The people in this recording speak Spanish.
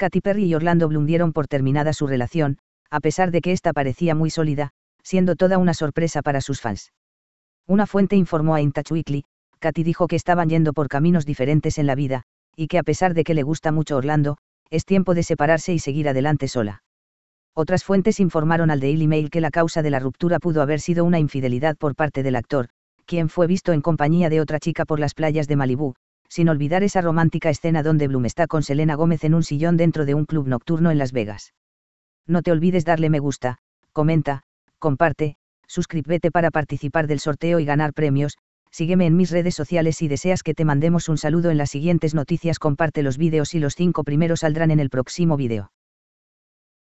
Katy Perry y Orlando Bloom dieron por terminada su relación, a pesar de que esta parecía muy sólida, siendo toda una sorpresa para sus fans. Una fuente informó a Intach Weekly, Katy dijo que estaban yendo por caminos diferentes en la vida, y que a pesar de que le gusta mucho Orlando, es tiempo de separarse y seguir adelante sola. Otras fuentes informaron al Daily Mail que la causa de la ruptura pudo haber sido una infidelidad por parte del actor, quien fue visto en compañía de otra chica por las playas de Malibú, sin olvidar esa romántica escena donde Bloom está con Selena Gómez en un sillón dentro de un club nocturno en Las Vegas. No te olvides darle me gusta, comenta, comparte, suscríbete para participar del sorteo y ganar premios, sígueme en mis redes sociales si deseas que te mandemos un saludo en las siguientes noticias comparte los vídeos y los cinco primeros saldrán en el próximo vídeo.